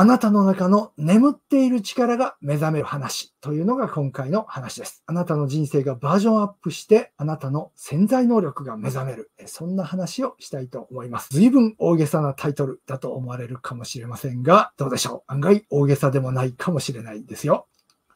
あなたの中の眠っている力が目覚める話というのが今回の話です。あなたの人生がバージョンアップして、あなたの潜在能力が目覚める。そんな話をしたいと思います。随分大げさなタイトルだと思われるかもしれませんが、どうでしょう案外大げさでもないかもしれないですよ。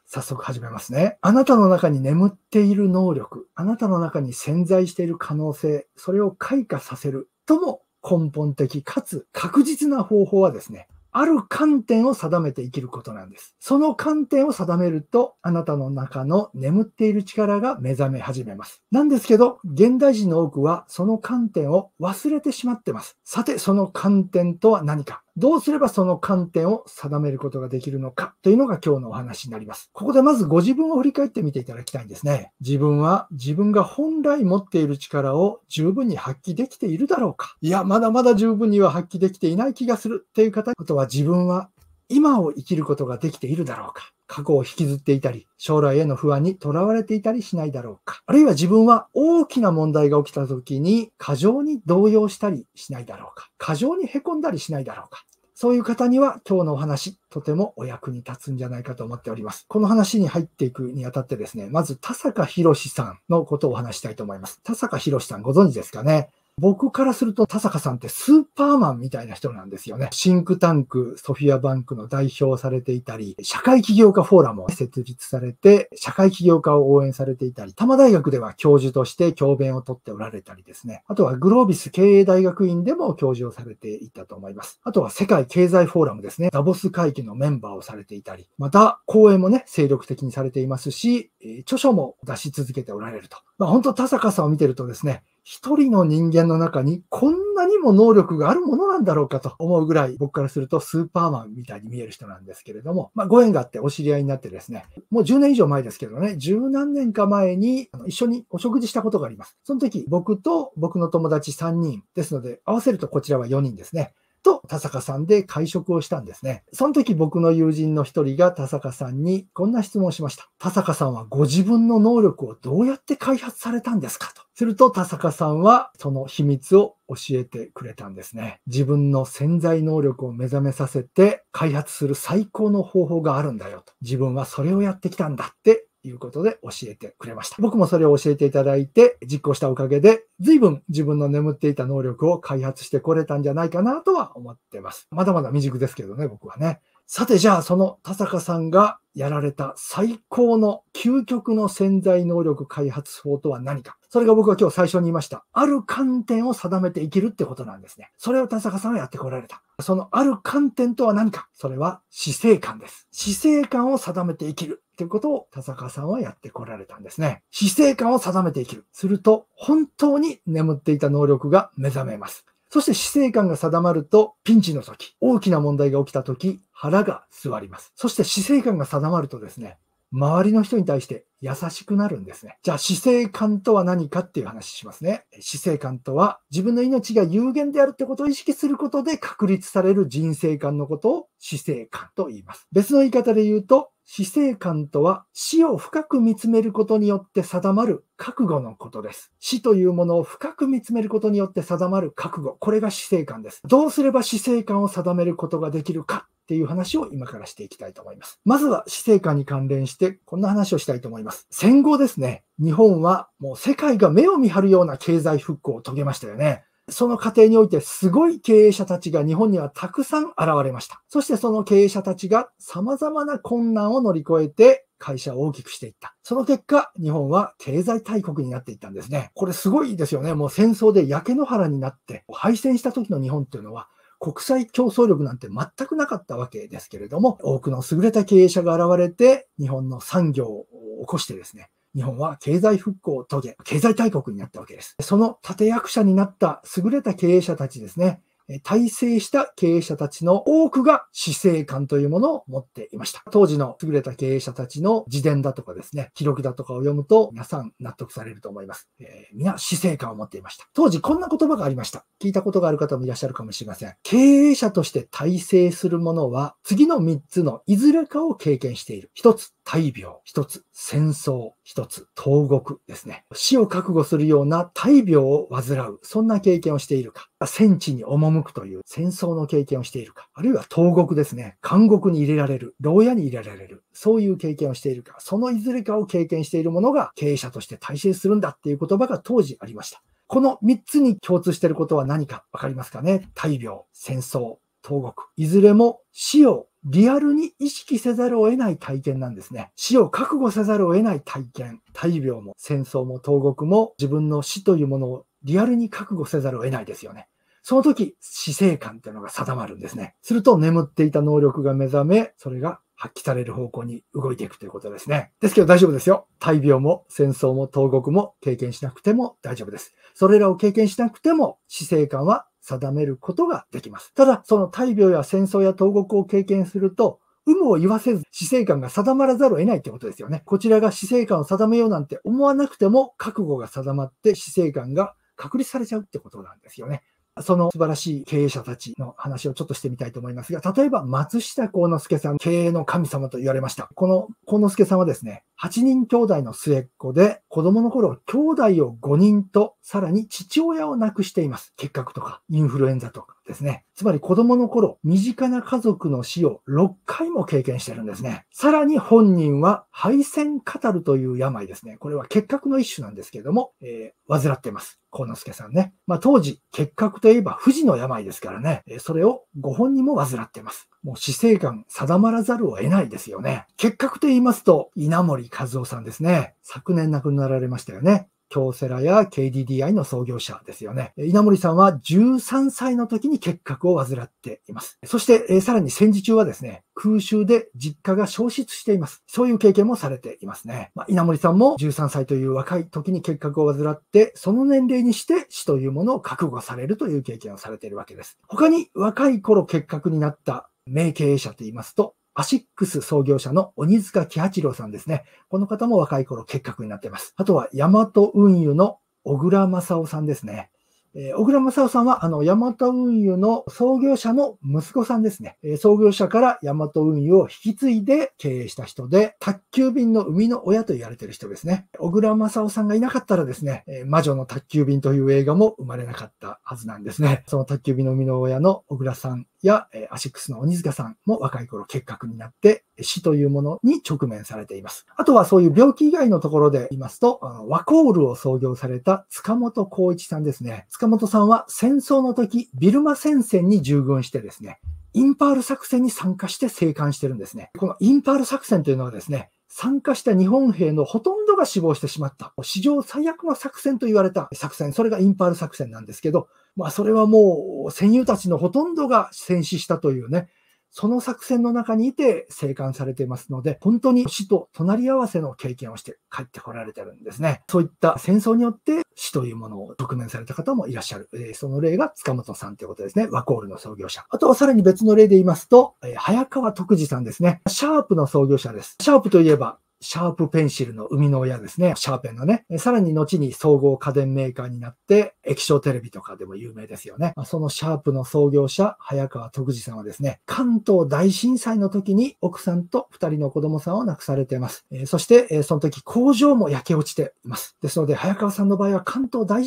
早速始めますね。あなたの中に眠っている能力、あなたの中に潜在している可能性、それを開花させるとも根本的かつ確実な方法はですね、ある観点を定めて生きることなんです。その観点を定めると、あなたの中の眠っている力が目覚め始めます。なんですけど、現代人の多くはその観点を忘れてしまってます。さて、その観点とは何かどうすればその観点を定めることができるのかというのが今日のお話になります。ここでまずご自分を振り返ってみていただきたいんですね。自分は自分が本来持っている力を十分に発揮できているだろうかいや、まだまだ十分には発揮できていない気がするという方、あとは自分は今を生きることができているだろうか過去を引きずっていたり、将来への不安にとらわれていたりしないだろうかあるいは自分は大きな問題が起きた時に過剰に動揺したりしないだろうか過剰に凹んだりしないだろうかそういう方には今日のお話、とてもお役に立つんじゃないかと思っております。この話に入っていくにあたってですね、まず田坂博さんのことをお話したいと思います。田坂博さんご存知ですかね僕からすると田坂さんってスーパーマンみたいな人なんですよね。シンクタンク、ソフィアバンクの代表をされていたり、社会起業家フォーラムを設立されて、社会起業家を応援されていたり、多摩大学では教授として教鞭をとっておられたりですね。あとはグロービス経営大学院でも教授をされていたと思います。あとは世界経済フォーラムですね。ダボス会議のメンバーをされていたり、また講演もね、精力的にされていますし、著書も出し続けておられると。まあ、本当田坂さんを見てるとですね、一人の人間の中にこんなにも能力があるものなんだろうかと思うぐらい僕からするとスーパーマンみたいに見える人なんですけれども、まあ、ご縁があってお知り合いになってですね、もう10年以上前ですけどね、十何年か前に一緒にお食事したことがあります。その時僕と僕の友達3人ですので、合わせるとこちらは4人ですね。と田坂さんで会食をしたんですね。その時僕の友人の一人が田坂さんにこんな質問をしました。田坂さんはご自分の能力をどうやって開発されたんですかと。すると田坂さんはその秘密を教えてくれたんですね。自分の潜在能力を目覚めさせて開発する最高の方法があるんだよと。自分はそれをやってきたんだっていうことで教えてくれました。僕もそれを教えていただいて実行したおかげで随分自分の眠っていた能力を開発してこれたんじゃないかなとは思ってます。まだまだ未熟ですけどね、僕はね。さてじゃあその田坂さんがやられた最高の究極の潜在能力開発法とは何か。それが僕は今日最初に言いました。ある観点を定めて生きるってことなんですね。それを田坂さんはやってこられた。そのある観点とは何か。それは死生観です。死生観を定めて生きる。ていうことを田坂さんはやってこられたんですね。死生観を定めて生きる。すると、本当に眠っていた能力が目覚めます。そして死生観が定まると、ピンチの時、大きな問題が起きた時、腹が据わります。そして死生観が定まるとですね、周りの人に対して優しくなるんですね。じゃあ、死生観とは何かっていう話しますね。死生観とは、自分の命が有限であるってことを意識することで確立される人生観のことを死生観と言います。別の言い方で言うと、死生観とは死を深く見つめることによって定まる覚悟のことです。死というものを深く見つめることによって定まる覚悟。これが死生観です。どうすれば死生観を定めることができるかっていう話を今からしていきたいと思います。まずは死生観に関連してこんな話をしたいと思います。戦後ですね、日本はもう世界が目を見張るような経済復興を遂げましたよね。その過程においてすごい経営者たちが日本にはたくさん現れました。そしてその経営者たちが様々な困難を乗り越えて会社を大きくしていった。その結果、日本は経済大国になっていったんですね。これすごいですよね。もう戦争で焼け野原になって敗戦した時の日本っていうのは国際競争力なんて全くなかったわけですけれども、多くの優れた経営者が現れて、日本の産業を起こしてですね、日本は経済復興を遂げ、経済大国になったわけです。その立役者になった優れた経営者たちですね、体制した経営者たちの多くが死生観というものを持っていました。当時の優れた経営者たちの自伝だとかですね、記録だとかを読むと皆さん納得されると思います。えー、皆死生観を持っていました。当時こんな言葉がありました。聞いたことがある方もいらっしゃるかもしれません。経営者として体制するものは次の3つのいずれかを経験している。1つ、大病一つ、戦争一つ、投獄ですね。死を覚悟するような大病を患う、そんな経験をしているか、戦地に赴くという戦争の経験をしているか、あるいは投獄ですね、監獄に入れられる、牢屋に入れられる、そういう経験をしているか、そのいずれかを経験している者が経営者として大成するんだっていう言葉が当時ありました。この3つに共通していることは何かわかりますかね大病、戦争、投獄。いずれも死をリアルに意識せざるを得ない体験なんですね。死を覚悟せざるを得ない体験。大病も戦争も投獄も自分の死というものをリアルに覚悟せざるを得ないですよね。その時、死生観っていうのが定まるんですね。すると眠っていた能力が目覚め、それが発揮される方向に動いていくということですね。ですけど大丈夫ですよ。大病も戦争も投獄も経験しなくても大丈夫です。それらを経験しなくても死生観は定めることができます。ただ、その大病や戦争や投獄を経験すると、有無を言わせず死生観が定まらざるを得ないってことですよね。こちらが死生観を定めようなんて思わなくても覚悟が定まって死生観が確立されちゃうってことなんですよね。その素晴らしい経営者たちの話をちょっとしてみたいと思いますが、例えば松下幸之助さん、経営の神様と言われました。この幸之助さんはですね、8人兄弟の末っ子で、子供の頃兄弟を5人と、さらに父親を亡くしています。結核とか、インフルエンザとかですね。つまり子供の頃、身近な家族の死を6回も経験してるんですね。さらに本人は、敗戦カタルという病ですね。これは結核の一種なんですけども、えー、患っています。幸之助さんね。まあ、当時、結核といえば富士の病ですからね。それをご本人も患っています。もう死生観定まらざるを得ないですよね。結核と言いますと、稲森和夫さんですね。昨年亡くなられましたよね。京セラや KDDI の創業者ですよね。稲森さんは13歳の時に結核を患っています。そして、えー、さらに戦時中はですね、空襲で実家が消失しています。そういう経験もされていますね。まあ、稲森さんも13歳という若い時に結核を患って、その年齢にして死というものを覚悟されるという経験をされているわけです。他に若い頃結核になった名経営者と言いますと、アシックス創業者の鬼塚喜八郎さんですね。この方も若い頃結核になっています。あとは、ヤマト運輸の小倉正夫さんですね。えー、小倉正夫さんは、あの、ヤマト運輸の創業者の息子さんですね。えー、創業者からヤマト運輸を引き継いで経営した人で、宅急便の生みの親と言われている人ですね。小倉正夫さんがいなかったらですね、えー、魔女の宅急便という映画も生まれなかったはずなんですね。その宅急便の生みの親の小倉さんや、えアシックスの鬼塚さんも若い頃結核になって死というものに直面されています。あとはそういう病気以外のところで言いますと、あのワコールを創業された塚本光一さんですね。塚本さんは戦争の時、ビルマ戦線に従軍してですね、インパール作戦に参加して生還してるんですね。このインパール作戦というのはですね、参加した日本兵のほとんどが死亡してしまった。史上最悪の作戦と言われた作戦。それがインパール作戦なんですけど、まあそれはもう戦友たちのほとんどが戦死したというね、その作戦の中にいて生還されていますので、本当に死と隣り合わせの経験をして帰ってこられてるんですね。そういった戦争によって死というものを直面された方もいらっしゃる。えその例が塚本さんということですね。ワコールの創業者。あとはさらに別の例で言いますと、え早川徳次さんですね。シャープの創業者です。シャープといえば、シャープペンシルの生みの親ですね。シャーペンのね。さらに後に総合家電メーカーになって、液晶テレビとかでも有名ですよね。そのシャープの創業者、早川徳次さんはですね、関東大震災の時に奥さんと2人の子供さんを亡くされています。そして、その時工場も焼け落ちています。ですので、早川さんの場合は関東大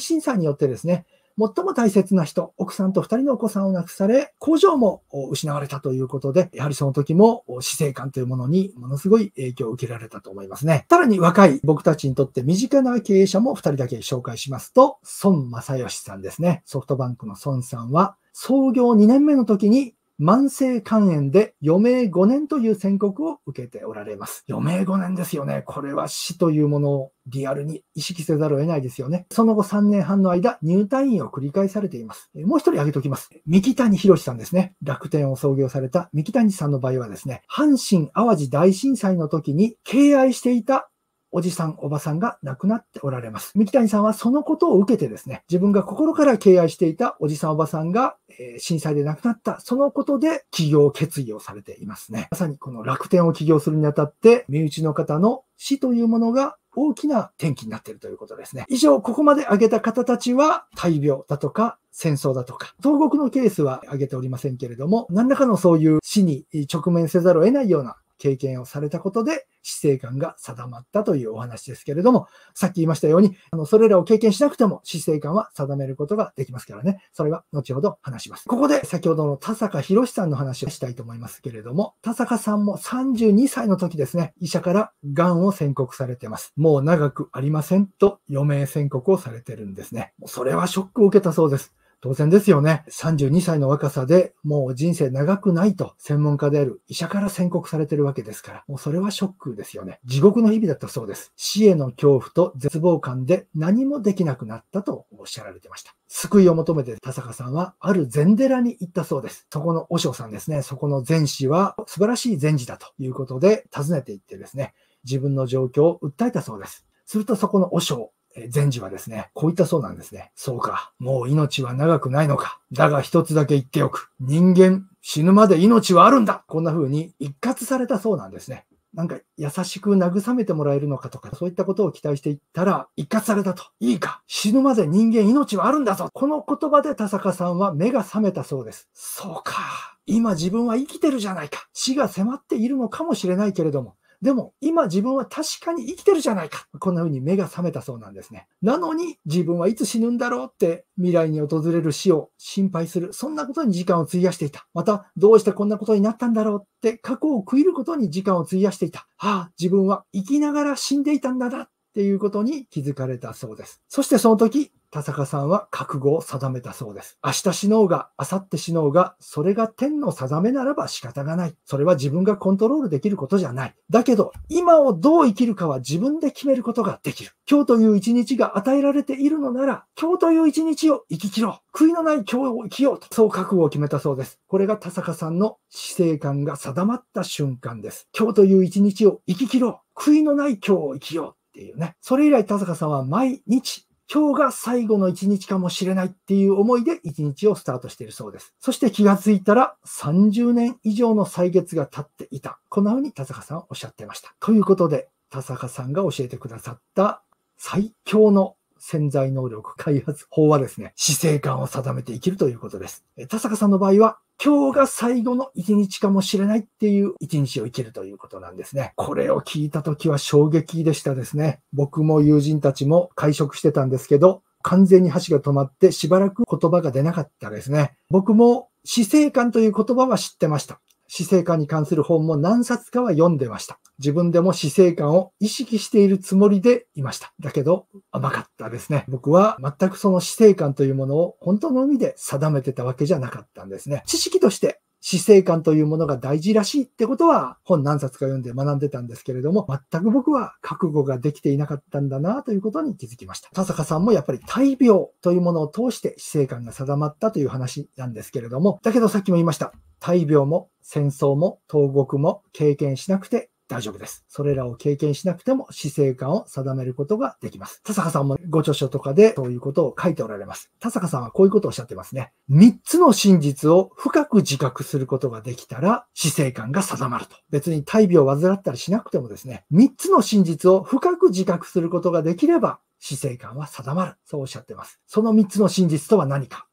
震災によってですね、最も大切な人、奥さんと二人のお子さんを亡くされ、工場も失われたということで、やはりその時も死生観というものにものすごい影響を受けられたと思いますね。さらに若い僕たちにとって身近な経営者も二人だけ紹介しますと、孫正義さんですね。ソフトバンクの孫さんは、創業2年目の時に慢性肝炎で余命5年という宣告を受けておられます。余命5年ですよね。これは死というものをリアルに意識せざるを得ないですよね。その後3年半の間、入退院を繰り返されています。もう一人挙げておきます。三木谷博さんですね。楽天を創業された三木谷さんの場合はですね、阪神淡路大震災の時に敬愛していたおじさん、おばさんが亡くなっておられます。三木谷さんはそのことを受けてですね、自分が心から敬愛していたおじさん、おばさんが、え震災で亡くなった、そのことで起業決意をされていますね。まさにこの楽天を起業するにあたって、身内の方の死というものが大きな転機になっているということですね。以上、ここまで挙げた方たちは、大病だとか、戦争だとか、東国のケースは挙げておりませんけれども、何らかのそういう死に直面せざるを得ないような経験をされたことで、死生観が定まったというお話ですけれども、さっき言いましたように、あのそれらを経験しなくても死生観は定めることができますからね。それは後ほど話します。ここで先ほどの田坂博さんの話をしたいと思いますけれども、田坂さんも32歳の時ですね、医者から癌を宣告されてます。もう長くありませんと余命宣告をされてるんですね。それはショックを受けたそうです。当然ですよね。32歳の若さでもう人生長くないと専門家である医者から宣告されてるわけですから、もうそれはショックですよね。地獄の日々だったそうです。死への恐怖と絶望感で何もできなくなったとおっしゃられてました。救いを求めて田坂さんはある禅寺に行ったそうです。そこの和尚さんですね。そこの禅師は素晴らしい禅師だということで訪ねていってですね、自分の状況を訴えたそうです。するとそこの和尚、禅師はですね、こう言ったそうなんですね。そうか。もう命は長くないのか。だが一つだけ言っておく。人間、死ぬまで命はあるんだこんな風に一括されたそうなんですね。なんか優しく慰めてもらえるのかとか、そういったことを期待していったら、一括されたと。いいか、死ぬまで人間命はあるんだぞ。この言葉で田坂さんは目が覚めたそうです。そうか。今自分は生きてるじゃないか。死が迫っているのかもしれないけれども、でも今自分は確かに生きてるじゃないか。こんな風に目が覚めたそうなんですね。なのに自分はいつ死ぬんだろうって未来に訪れる死を心配する。そんなことに時間を費やしていた。またどうしてこんなことになったんだろうって過去を食いることに時間を費やしていた。ああ、自分は生きながら死んでいたんだなっっていうことに気づかれたそうです。そしてその時、田坂さんは覚悟を定めたそうです。明日死のうが、明後日死のうが、それが天の定めならば仕方がない。それは自分がコントロールできることじゃない。だけど、今をどう生きるかは自分で決めることができる。今日という一日が与えられているのなら、今日という一日を生き切ろう。悔いのない今日を生きようと。そう覚悟を決めたそうです。これが田坂さんの死生観が定まった瞬間です。今日という一日を生き切ろう。悔いのない今日を生きよう。っていうね。それ以来、田坂さんは毎日、今日が最後の一日かもしれないっていう思いで一日をスタートしているそうです。そして気がついたら30年以上の歳月が経っていた。こんな風に田坂さんはおっしゃってました。ということで、田坂さんが教えてくださった最強の潜在能力開発法はですね、死生観を定めて生きるということです。田坂さんの場合は、今日が最後の一日かもしれないっていう一日を生きるということなんですね。これを聞いた時は衝撃でしたですね。僕も友人たちも会食してたんですけど、完全に箸が止まってしばらく言葉が出なかったですね。僕も死生観という言葉は知ってました。死生観に関する本も何冊かは読んでました。自分でも死生観を意識しているつもりでいました。だけど甘かったですね。僕は全くその死生観というものを本当の意味で定めてたわけじゃなかったんですね。知識として死生観というものが大事らしいってことは本何冊か読んで学んでたんですけれども、全く僕は覚悟ができていなかったんだなということに気づきました。田坂さんもやっぱり大病というものを通して死生観が定まったという話なんですけれども、だけどさっきも言いました。大病も戦争も投獄も経験しなくて大丈夫です。それらを経験しなくても姿勢感を定めることができます。田坂さんもご著書とかでそういうことを書いておられます。田坂さんはこういうことをおっしゃってますね。3つの真実を深く自覚することができたら姿勢感が定まると。別に大病を患ったりしなくてもですね、3つの真実を深く自覚することができれば姿勢感は定まる。そうおっしゃってます。その3つの真実とは何か。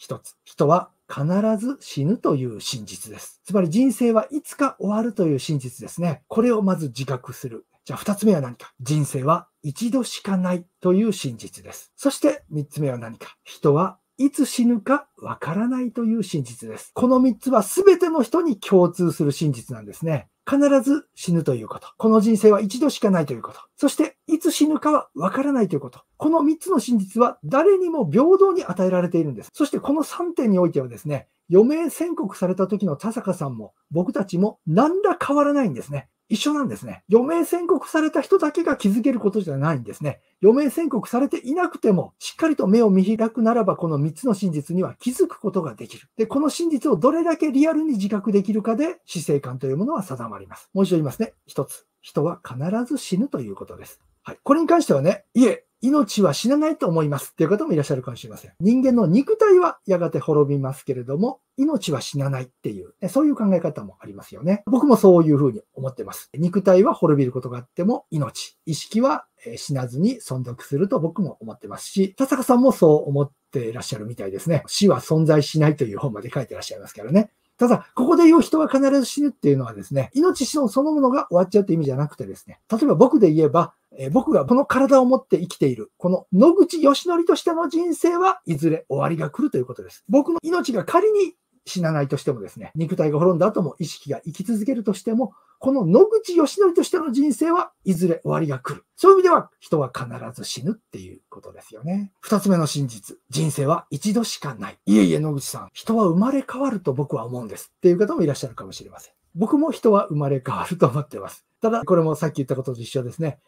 1つ。人は必ず死ぬという真実です。つまり人生はいつか終わるという真実ですね。これをまず自覚する。じゃあ二つ目は何か人生は一度しかないという真実です。そして三つ目は何か人はいつ死ぬかわからないという真実です。この3つは全ての人に共通する真実なんですね。必ず死ぬということ。この人生は一度しかないということ。そして、いつ死ぬかはわからないということ。この3つの真実は誰にも平等に与えられているんです。そして、この3点においてはですね、余命宣告された時の田坂さんも僕たちも何ら変わらないんですね。一緒なんですね。余命宣告された人だけが気づけることじゃないんですね。余命宣告されていなくても、しっかりと目を見開くならば、この3つの真実には気づくことができる。で、この真実をどれだけリアルに自覚できるかで、死生観というものは定まります。もう一度言いますね。1つ。人は必ず死ぬということです。はい。これに関してはね、いえ、命は死なないと思いますっていう方もいらっしゃるかもしれません。人間の肉体はやがて滅びますけれども、命は死なないっていう、ね、そういう考え方もありますよね。僕もそういうふうに思ってます。肉体は滅びることがあっても命、意識は死なずに存続すると僕も思ってますし、田坂さんもそう思っていらっしゃるみたいですね。死は存在しないという本まで書いてらっしゃいますからね。ただ、ここで言う人は必ず死ぬっていうのはですね、命そのものが終わっちゃうって意味じゃなくてですね、例えば僕で言えば、え僕がこの体を持って生きている、この野口義則としての人生はいずれ終わりが来るということです。僕の命が仮に死なないとしてもですね、肉体が滅んだ後も意識が生き続けるとしても、この野口義則としての人生はいずれ終わりが来る。そういう意味では人は必ず死ぬっていうことですよね。二つ目の真実。人生は一度しかない。いえいえ野口さん、人は生まれ変わると僕は思うんです。っていう方もいらっしゃるかもしれません。僕も人は生まれ変わると思ってます。ただ、これもさっき言ったことと一緒ですね。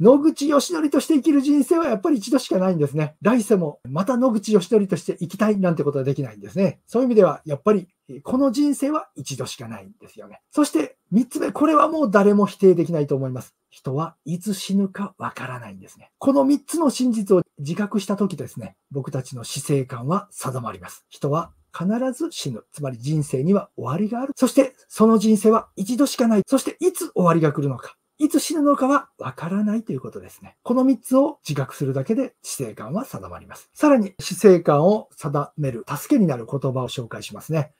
野口義則として生きる人生はやっぱり一度しかないんですね。来世もまた野口義則として生きたいなんてことはできないんですね。そういう意味では、やっぱりこの人生は一度しかないんですよね。そして三つ目、これはもう誰も否定できないと思います。人はいつ死ぬかわからないんですね。この三つの真実を自覚した時ですね、僕たちの死生観は定まります。人は必ず死ぬ。つまり人生には終わりがある。そしてその人生は一度しかない。そしていつ終わりが来るのか。いつ死ぬのかはわからないということですね。この3つを自覚するだけで死生観は定まります。さらに死生観を定める助けになる言葉を紹介しますね。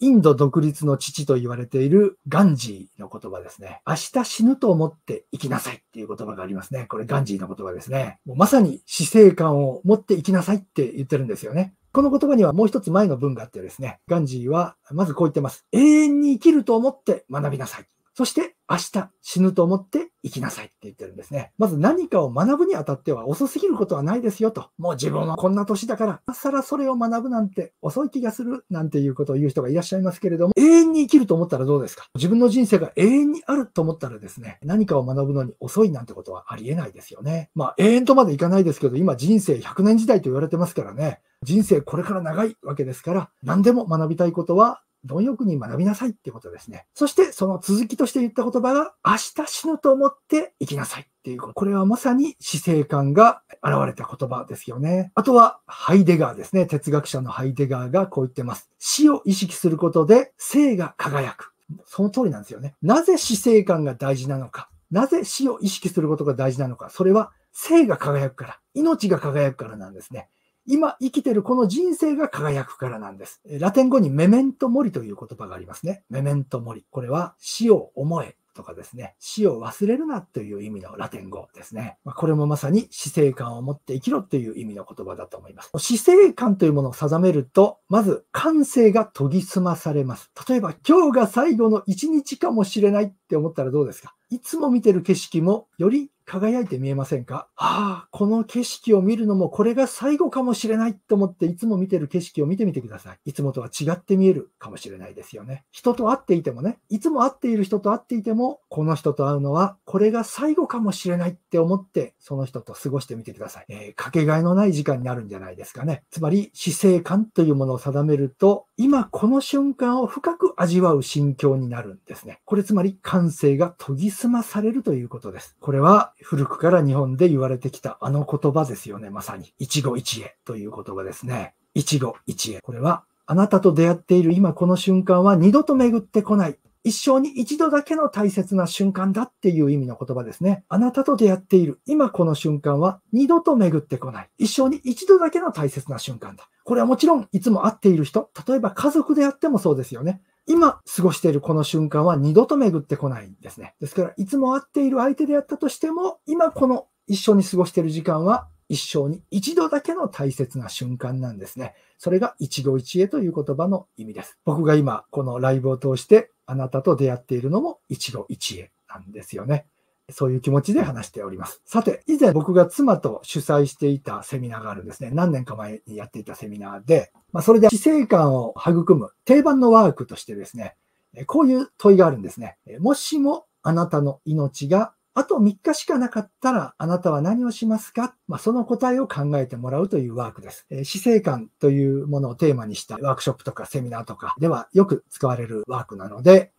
インド独立の父と言われているガンジーの言葉ですね。明日死ぬと思って生きなさいっていう言葉がありますね。これガンジーの言葉ですね。もうまさに死生観を持って生きなさいって言ってるんですよね。この言葉にはもう一つ前の文があってですね、ガンジーはまずこう言ってます。永遠に生きると思って学びなさい。そして明日死ぬと思って生きなさいって言ってるんですね。まず何かを学ぶにあたっては遅すぎることはないですよと。もう自分はこんな年だから、さらそれを学ぶなんて遅い気がするなんていうことを言う人がいらっしゃいますけれども、永遠に生きると思ったらどうですか自分の人生が永遠にあると思ったらですね、何かを学ぶのに遅いなんてことはありえないですよね。まあ永遠とまでいかないですけど、今人生100年時代と言われてますからね。人生これから長いわけですから、何でも学びたいことは貪欲に学びなさいっていうことですね。そして、その続きとして言った言葉が、明日死ぬと思って生きなさいっていうこと。これはまさに死生観が現れた言葉ですよね。あとは、ハイデガーですね。哲学者のハイデガーがこう言ってます。死を意識することで、生が輝く。その通りなんですよね。なぜ死生観が大事なのか。なぜ死を意識することが大事なのか。それは、生が輝くから、命が輝くからなんですね。今生きてるこの人生が輝くからなんです。ラテン語にメメントモリという言葉がありますね。メメントモリ。これは死を思えとかですね、死を忘れるなという意味のラテン語ですね。これもまさに死生観を持って生きろという意味の言葉だと思います。死生観というものを定めると、まず感性が研ぎ澄まされます。例えば今日が最後の一日かもしれないって思ったらどうですかいつも見てる景色もより輝いて見えませんかああ、この景色を見るのもこれが最後かもしれないと思っていつも見てる景色を見てみてください。いつもとは違って見えるかもしれないですよね。人と会っていてもね、いつも会っている人と会っていても、この人と会うのはこれが最後かもしれないって思ってその人と過ごしてみてください。えー、かけがえのない時間になるんじゃないですかね。つまり死生観というものを定めると、今この瞬間を深く味わう心境になるんですね。これつまり感性が研ぎ澄まされるということです。これは古くから日本で言われてきたあの言葉ですよね、まさに。一期一会という言葉ですね。一期一会。これは、あなたと出会っている今この瞬間は二度と巡ってこない。一生に一度だけの大切な瞬間だっていう意味の言葉ですね。あなたと出会っている今この瞬間は二度と巡ってこない。一生に一度だけの大切な瞬間だ。これはもちろんいつも会っている人、例えば家族であってもそうですよね。今過ごしているこの瞬間は二度と巡ってこないんですね。ですから、いつも会っている相手であったとしても、今この一緒に過ごしている時間は一生に一度だけの大切な瞬間なんですね。それが一期一会という言葉の意味です。僕が今このライブを通してあなたと出会っているのも一期一会なんですよね。そういう気持ちで話しております。さて、以前僕が妻と主催していたセミナーがあるんですね。何年か前にやっていたセミナーで、まあ、それで姿勢感を育む定番のワークとしてですね、こういう問いがあるんですね。もしもあなたの命があと3日しかなかったら、あなたは何をしますか、まあ、その答えを考えてもらうというワークです。え生観というものをテーマにしたワークショップとかセミナーとかではよく使われるワークなので、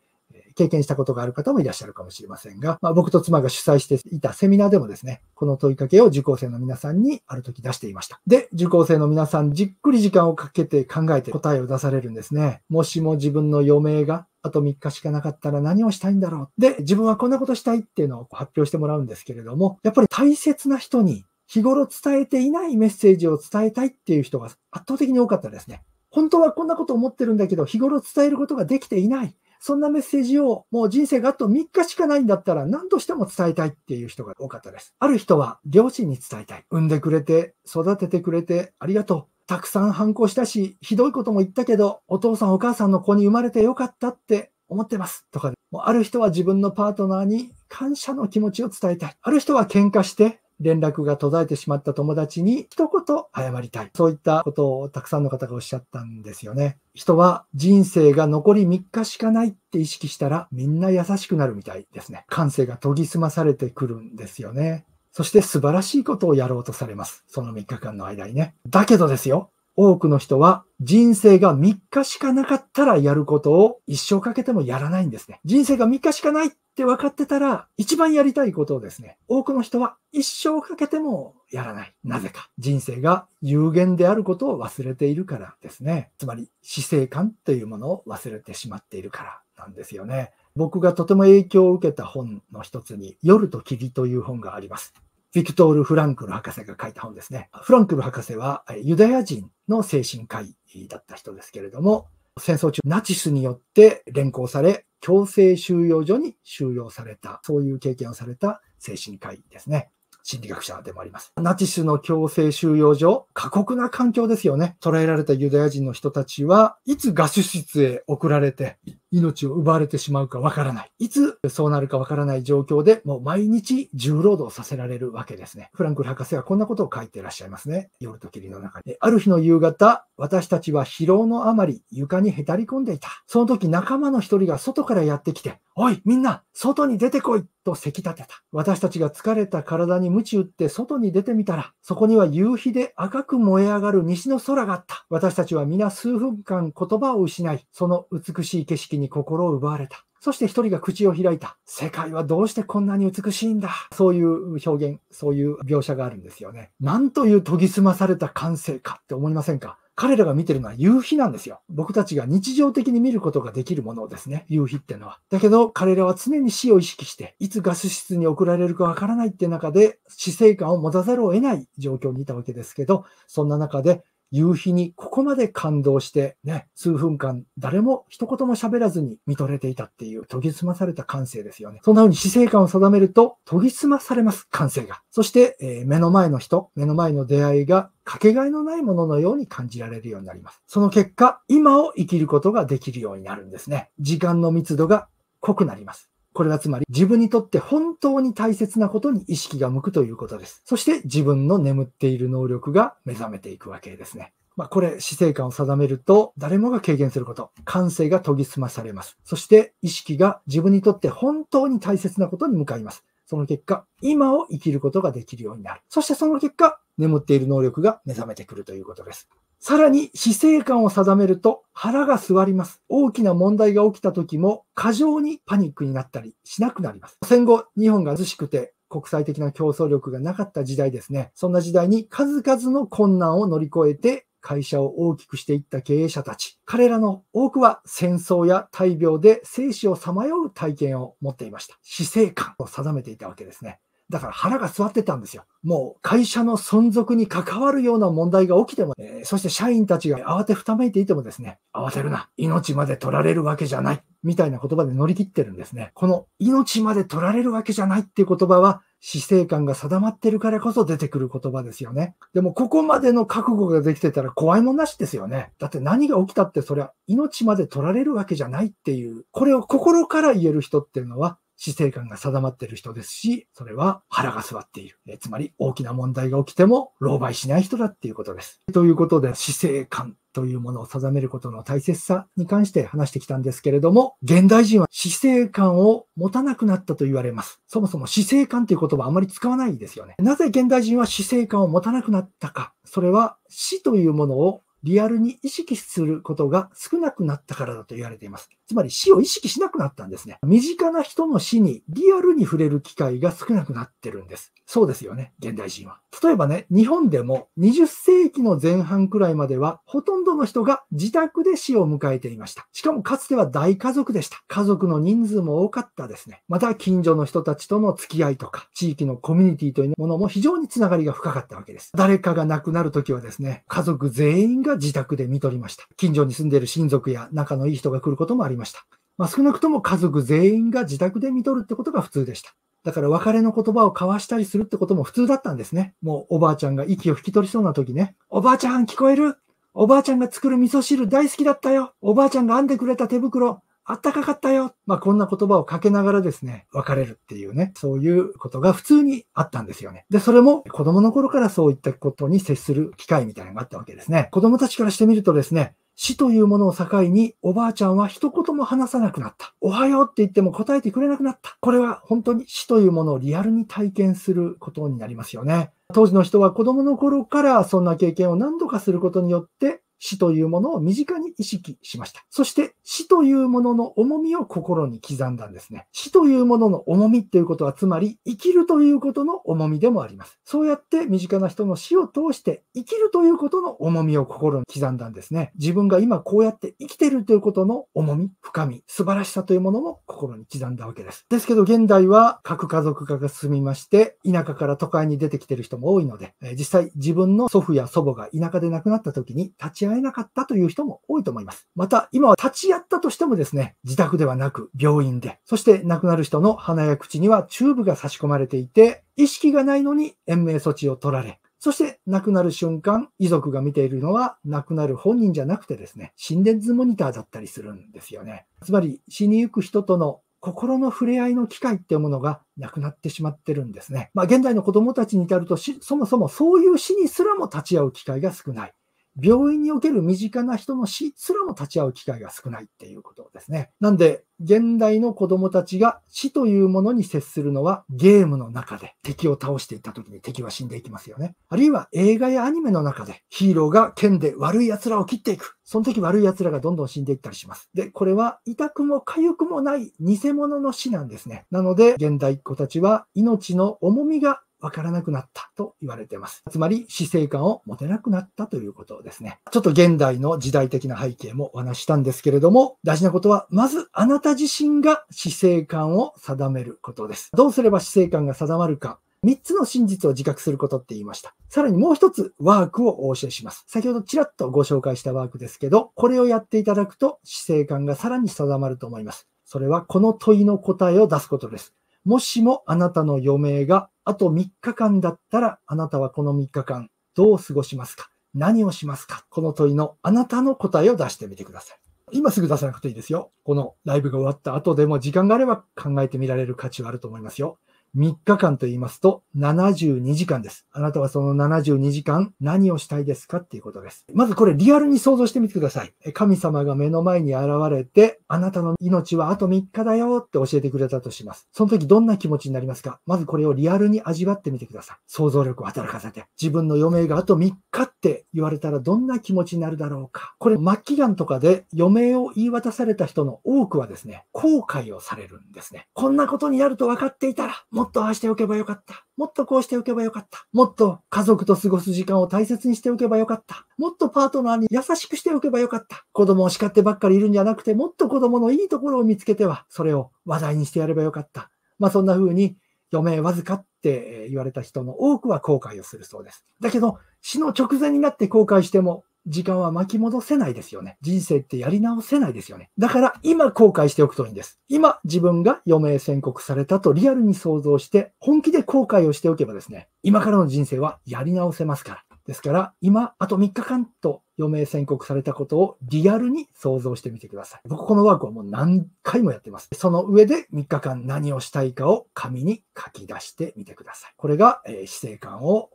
経験したことがある方もいらっしゃるかもしれませんが、まあ、僕と妻が主催していたセミナーでもですね、この問いかけを受講生の皆さんにある時出していました。で、受講生の皆さんじっくり時間をかけて考えて答えを出されるんですね。もしも自分の余命があと3日しかなかったら何をしたいんだろう。で、自分はこんなことしたいっていうのを発表してもらうんですけれども、やっぱり大切な人に日頃伝えていないメッセージを伝えたいっていう人が圧倒的に多かったですね。本当はこんなこと思ってるんだけど、日頃伝えることができていない。そんなメッセージをもう人生があと3日しかないんだったら何としても伝えたいっていう人が多かったです。ある人は両親に伝えたい。産んでくれて、育ててくれてありがとう。たくさん反抗したし、ひどいことも言ったけど、お父さんお母さんの子に生まれてよかったって思ってます。とか、もうある人は自分のパートナーに感謝の気持ちを伝えたい。ある人は喧嘩して連絡が途絶えてしまった友達に一言謝りたい。そういったことをたくさんの方がおっしゃったんですよね。人は人生が残り3日しかないって意識したらみんな優しくなるみたいですね。感性が研ぎ澄まされてくるんですよね。そして素晴らしいことをやろうとされます。その3日間の間にね。だけどですよ。多くの人は人生が3日しかなかったらやることを一生かけてもやらないんですね。人生が3日しかないって分かってたら一番やりたいことをですね、多くの人は一生かけてもやらない。なぜか。人生が有限であることを忘れているからですね。つまり死生観というものを忘れてしまっているからなんですよね。僕がとても影響を受けた本の一つに、夜と霧という本があります。ィクトール・フランクル博士が書いた本ですね。フランクル博士はユダヤ人の精神科医だった人ですけれども、戦争中ナチスによって連行され、強制収容所に収容された、そういう経験をされた精神科医ですね。心理学者でもあります。ナチスの強制収容所、過酷な環境ですよね。捕らえられたユダヤ人の人たちは、いつ合主室へ送られて、命を奪われてしまうかわからない。いつそうなるかわからない状況で、もう毎日重労働させられるわけですね。フランクル博士はこんなことを書いていらっしゃいますね。夜と霧の中で。ある日の夕方、私たちは疲労のあまり床にへたり込んでいた。その時仲間の一人が外からやってきて、おい、みんな、外に出てこいと咳立てた。私たちが疲れた体に鞭打って外に出てみたら、そこには夕日で赤く燃え上がる西の空があった。私たちは皆数分間言葉を失い、その美しい景色にに心を奪われた。そして一人が口を開いた。世界はどうしてこんなに美しいんだ。そういう表現、そういう描写があるんですよね。なんという研ぎ澄まされた感性かって思いませんか彼らが見てるのは夕日なんですよ。僕たちが日常的に見ることができるものですね。夕日ってのは。だけど彼らは常に死を意識して、いつガス室に送られるかわからないって中で死生観を持たざるを得ない状況にいたわけですけど、そんな中で夕日にここまで感動して、ね、数分間誰も一言も喋らずに見とれていたっていう研ぎ澄まされた感性ですよね。そんな風に死生観を定めると研ぎ澄まされます、感性が。そして、えー、目の前の人、目の前の出会いがかけがえのないもののように感じられるようになります。その結果、今を生きることができるようになるんですね。時間の密度が濃くなります。これはつまり自分にとって本当に大切なことに意識が向くということです。そして自分の眠っている能力が目覚めていくわけですね。まあ、これ、死生観を定めると、誰もが経験すること、感性が研ぎ澄まされます。そして、意識が自分にとって本当に大切なことに向かいます。その結果、今を生きることができるようになる。そしてその結果、眠っている能力が目覚めてくるということです。さらに死生観を定めると腹が据わります。大きな問題が起きた時も過剰にパニックになったりしなくなります。戦後、日本が貧しくて国際的な競争力がなかった時代ですね。そんな時代に数々の困難を乗り越えて会社を大きくしていった経営者たち。彼らの多くは戦争や大病で生死をさまよう体験を持っていました。死生観を定めていたわけですね。だから腹が据わってたんですよ。もう会社の存続に関わるような問題が起きても、えー、そして社員たちが慌てふためいていてもですね、慌てるな、命まで取られるわけじゃない、みたいな言葉で乗り切ってるんですね。この命まで取られるわけじゃないっていう言葉は、死生観が定まってるからこそ出てくる言葉ですよね。でもここまでの覚悟ができてたら怖いもんなしですよね。だって何が起きたってそりゃ命まで取られるわけじゃないっていう、これを心から言える人っていうのは死生観が定まっている人ですし、それは腹が据わっている。えつまり大きな問題が起きても狼狽しない人だっていうことです。ということで、死生観というものを定めることの大切さに関して話してきたんですけれども、現代人は死生観を持たなくなったと言われます。そもそも死生観という言葉あまり使わないですよね。なぜ現代人は死生観を持たなくなったか。それは死というものをリアルに意識することが少なくなったからだと言われています。つまり死を意識しなくなったんですね。身近な人の死にリアルに触れる機会が少なくなってるんです。そうですよね、現代人は。例えばね、日本でも20世紀の前半くらいまでは、ほとんどの人が自宅で死を迎えていました。しかもかつては大家族でした。家族の人数も多かったですね。また近所の人たちとの付き合いとか、地域のコミュニティというものも非常につながりが深かったわけです。誰かが亡くなるときはですね、家族全員が自宅で見取りました。近所に住んでいる親族や仲のいい人が来ることもありました。まあ、少なくとも家族全員が自宅で見取るってことが普通でした。だから別れの言葉を交わしたりするってことも普通だったんですね。もうおばあちゃんが息を引き取りそうな時ね。おばあちゃん聞こえるおばあちゃんが作る味噌汁大好きだったよおばあちゃんが編んでくれた手袋あったかかったよ。まあ、こんな言葉をかけながらですね、別れるっていうね、そういうことが普通にあったんですよね。で、それも子供の頃からそういったことに接する機会みたいなのがあったわけですね。子供たちからしてみるとですね、死というものを境に、おばあちゃんは一言も話さなくなった。おはようって言っても答えてくれなくなった。これは本当に死というものをリアルに体験することになりますよね。当時の人は子供の頃からそんな経験を何度かすることによって死というものを身近に意識しました。そして死というものの重みを心に刻んだんですね。死というものの重みっていうことは、つまり生きるということの重みでもあります。そうやって身近な人の死を通して生きるということの重みを心に刻んだんですね。自分が今こうやって生きているということの重み、深み、素晴らしさというものも心に刻んだわけです。ですけど現代は核家族化が進みまして、田舎から都会に出てきてる人も多いので、実際自分の祖父や祖母が田舎で亡くなった時に立ち立会えなかったという人も多いと思います。また、今は立ち会ったとしてもですね、自宅ではなく病院で、そして亡くなる人の鼻や口にはチューブが差し込まれていて、意識がないのに延命措置を取られ、そして亡くなる瞬間、遺族が見ているのは亡くなる本人じゃなくてですね、心電図モニターだったりするんですよね。つまり死にゆく人との心の触れ合いの機会っていうものがなくなってしまってるんですね。まあ、現代の子供たちに至るとそもそもそういう死にすらも立ち会う機会が少ない。病院における身近な人の死すらも立ち会う機会が少ないっていうことですね。なんで、現代の子供たちが死というものに接するのはゲームの中で敵を倒していった時に敵は死んでいきますよね。あるいは映画やアニメの中でヒーローが剣で悪い奴らを切っていく。その時悪い奴らがどんどん死んでいったりします。で、これは痛くも痒くもない偽物の死なんですね。なので、現代っ子たちは命の重みがわからなくなったと言われています。つまり、死生観を持てなくなったということですね。ちょっと現代の時代的な背景もお話したんですけれども、大事なことは、まずあなた自身が死生観を定めることです。どうすれば死生観が定まるか、3つの真実を自覚することって言いました。さらにもう1つワークをお教えします。先ほどちらっとご紹介したワークですけど、これをやっていただくと死生観がさらに定まると思います。それはこの問いの答えを出すことです。もしもあなたの余命があと3日間だったら、あなたはこの3日間どう過ごしますか何をしますかこの問いのあなたの答えを出してみてください。今すぐ出さなくていいですよ。このライブが終わった後でも時間があれば考えてみられる価値はあると思いますよ。3日間と言いますと72時間です。あなたはその72時間何をしたいですかっていうことです。まずこれリアルに想像してみてください。神様が目の前に現れて、あなたの命はあと3日だよって教えてくれたとします。その時どんな気持ちになりますかまずこれをリアルに味わってみてください。想像力を働かせて。自分の余命があと3日って言われたらどんな気持ちになるだろうか。これ末期がんとかで余命を言い渡された人の多くはですね、後悔をされるんですね。こんなことになると分かっていたら、もっとああしておけばよかった。もっとこうしておけばよかった。もっと家族と過ごす時間を大切にしておけばよかった。もっとパートナーに優しくしておけばよかった。子供を叱ってばっかりいるんじゃなくて、もっと子供のいいところを見つけては、それを話題にしてやればよかった。まあそんな風に、余命わずかって言われた人の多くは後悔をするそうです。だけど、死の直前になって後悔しても、時間は巻き戻せないですよね。人生ってやり直せないですよね。だから今後悔しておくといいんです。今自分が余命宣告されたとリアルに想像して本気で後悔をしておけばですね、今からの人生はやり直せますから。ですから今あと3日間と余命宣告されたことをリアルに想像してみてください。僕このワークはもう何回もやってます。その上で3日間何をしたいかを紙に書き出してみてください。これが、えー、姿勢感を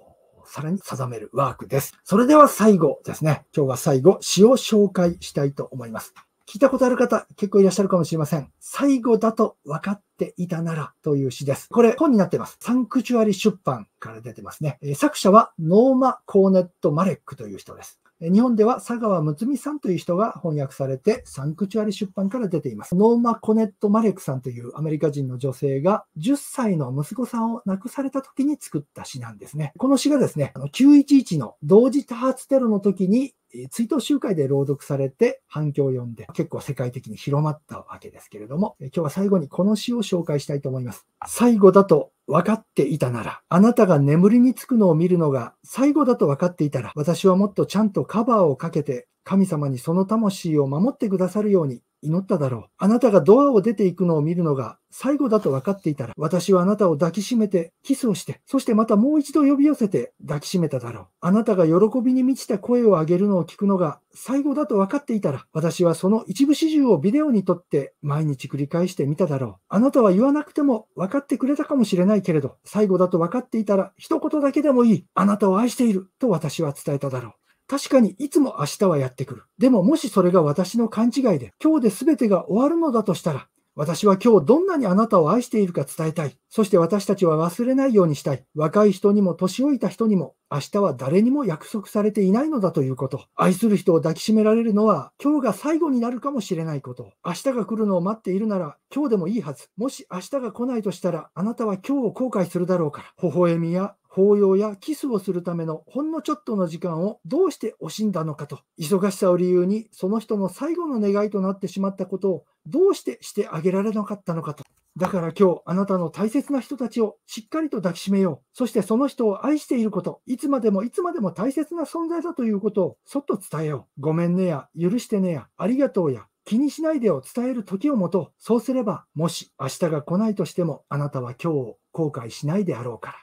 さらに定めるワークです。それでは最後ですね。今日は最後、詩を紹介したいと思います。聞いたことある方結構いらっしゃるかもしれません。最後だと分かっていたならという詩です。これ本になってます。サンクチュアリ出版から出てますね。え作者はノーマ・コーネット・マレックという人です。日本では佐川睦美さんという人が翻訳されて、サンクチュアリ出版から出ています。ノーマ・コネット・マレクさんというアメリカ人の女性が10歳の息子さんを亡くされた時に作った詩なんですね。この詩がですね、911の同時多発テロの時に追悼集会で朗読されて反響を呼んで結構世界的に広まったわけですけれども、今日は最後にこの詩を紹介したいと思います。最後だと分かっていたなら、あなたが眠りにつくのを見るのが最後だと分かっていたら、私はもっとちゃんとカバーをかけて、神様にその魂を守ってくださるように祈っただろう。あなたがドアを出ていくのを見るのが最後だと分かっていたら、私はあなたを抱きしめて、キスをして、そしてまたもう一度呼び寄せて抱きしめただろう。あなたが喜びに満ちた声を上げるのを聞くのが最後だと分かっていたら、私はその一部始終をビデオに撮って毎日繰り返してみただろう。あなたは言わなくても分かってくれたかもしれないけれど、最後だと分かっていたら、一言だけでもいい。あなたを愛している。と私は伝えただろう。確かにいつも明日はやってくる。でももしそれが私の勘違いで、今日で全てが終わるのだとしたら、私は今日どんなにあなたを愛しているか伝えたい。そして私たちは忘れないようにしたい。若い人にも年老いた人にも、明日は誰にも約束されていないのだということ。愛する人を抱きしめられるのは、今日が最後になるかもしれないこと。明日が来るのを待っているなら、今日でもいいはず。もし明日が来ないとしたら、あなたは今日を後悔するだろうから。微笑みや抱擁やキスをするためのほんのちょっとの時間をどうして惜しんだのかと、忙しさを理由にその人の最後の願いとなってしまったことをどうしてしてあげられなかったのかと。だから今日あなたの大切な人たちをしっかりと抱きしめよう。そしてその人を愛していること、いつまでもいつまでも大切な存在だということをそっと伝えよう。ごめんねや、許してねや、ありがとうや、気にしないでを伝える時をもとう。そうすれば、もし明日が来ないとしてもあなたは今日を後悔しないであろうから。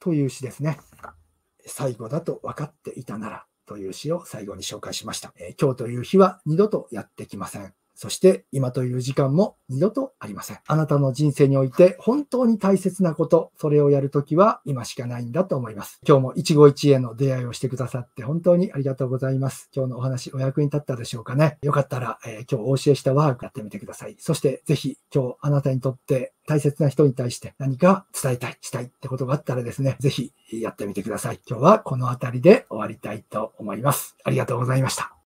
という詩ですね。最後だと分かっていたならという詩を最後に紹介しました。え今日という日は二度とやってきません。そして今という時間も二度とありません。あなたの人生において本当に大切なこと、それをやるときは今しかないんだと思います。今日も一期一会の出会いをしてくださって本当にありがとうございます。今日のお話お役に立ったでしょうかね。よかったら、えー、今日お教えしたワークやってみてください。そしてぜひ今日あなたにとって大切な人に対して何か伝えたい、したいってことがあったらですね、ぜひやってみてください。今日はこの辺りで終わりたいと思います。ありがとうございました。